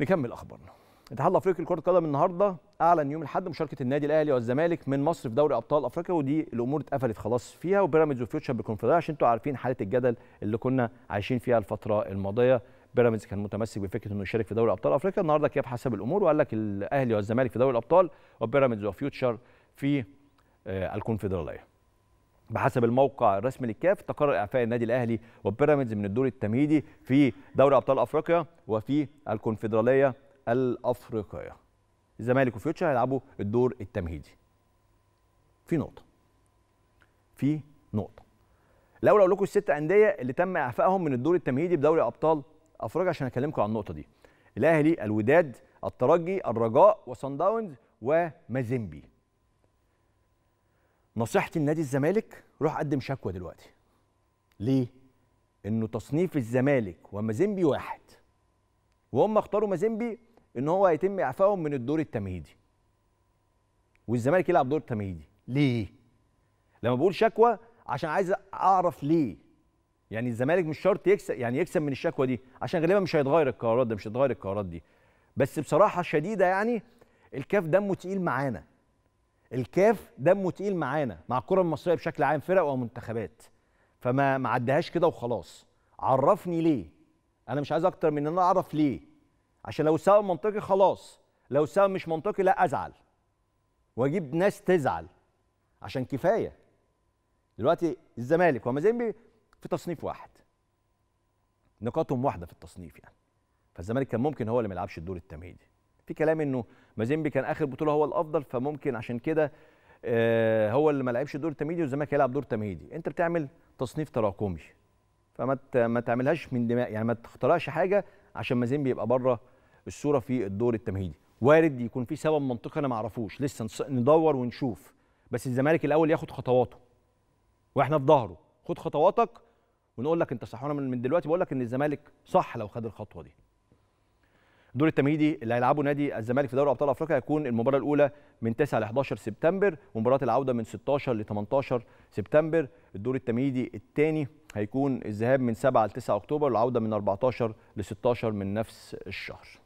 نكمل اخبارنا الاتحاد الافريقي لكره القدم النهارده اعلن يوم الاحد مشاركه النادي الاهلي والزمالك من مصر في دوري ابطال افريقيا ودي الامور اتقفلت خلاص فيها وبيراميدز وفيوتشر بالكونفدراليه عشان انتوا عارفين حاله الجدل اللي كنا عايشين فيها الفتره الماضيه بيراميدز كان متمسك بفكره انه يشارك في دوري ابطال افريقيا النهارده كيف حسب الامور وقال لك الاهلي والزمالك في دوري الابطال وبيراميدز وفيوتشر في آه، الكونفدراليه بحسب الموقع الرسمي للكاف تقرر اعفاء النادي الاهلي وبيراميدز من الدور التمهيدي في دوري ابطال افريقيا وفي الكونفدراليه الافريقيه الزمالك وفيوتشر هيلعبوا الدور التمهيدي في نقطه في نقطه الاول اقول لكم الست انديه اللي تم اعفائهم من الدور التمهيدي بدوري ابطال افريقيا عشان اكلمكم عن النقطه دي الاهلي الوداد الترجي الرجاء وصن داونز ومازيمبي نصيحتي لنادي الزمالك روح قدم شكوى دلوقتي ليه انه تصنيف الزمالك ومازيمبي واحد وهم اختاروا مازيمبي ان هو هيتم اعفائهم من الدور التمهيدي والزمالك يلعب دور تمهيدي ليه لما بقول شكوى عشان عايز اعرف ليه يعني الزمالك مش شرط يكسب يعني يكسب من الشكوى دي عشان غالبا مش هيتغير القرارات ده مش هيتغير القرارات دي بس بصراحه شديده يعني الكاف دمه تقيل معانا الكاف دمه تقيل معانا مع الكره المصريه بشكل عام فرق ومنتخبات فما ما عدهاش كده وخلاص عرفني ليه انا مش عايز اكتر من ان انا اعرف ليه عشان لو سبب منطقي خلاص لو سبب مش منطقي لا ازعل واجيب ناس تزعل عشان كفايه دلوقتي الزمالك ومازيمبي في تصنيف واحد نقاطهم واحده في التصنيف يعني فالزمالك كان ممكن هو اللي ما يلعبش الدور التمهيدي في كلام انه مازيمبي كان اخر بطوله هو الافضل فممكن عشان كده آه، هو اللي ما لعبش دور تمهيدي والزمالك هيلعب دور تمهيدي انت بتعمل تصنيف تراكمي فما ما تعملهاش من دماغ يعني ما تخترعش حاجه عشان مازيمبي يبقى بره الصوره في الدور التمهيدي وارد يكون في سبب منطقي انا ما اعرفوش لسه ندور ونشوف بس الزمالك الاول ياخد خطواته واحنا في ظهره خد خطواتك ونقول لك انت صح وانا من دلوقتي بقول لك ان الزمالك صح لو خد الخطوه دي الدور التمهيدي اللي هيلعبه نادي الزمالك في دوري ابطال افريقيا هيكون المباراه الاولى من 9 ل 11 سبتمبر ومباراه العوده من 16 ل 18 سبتمبر الدور التمهيدي الثاني هيكون الذهاب من 7 ل 9 اكتوبر والعوده من 14 ل 16 من نفس الشهر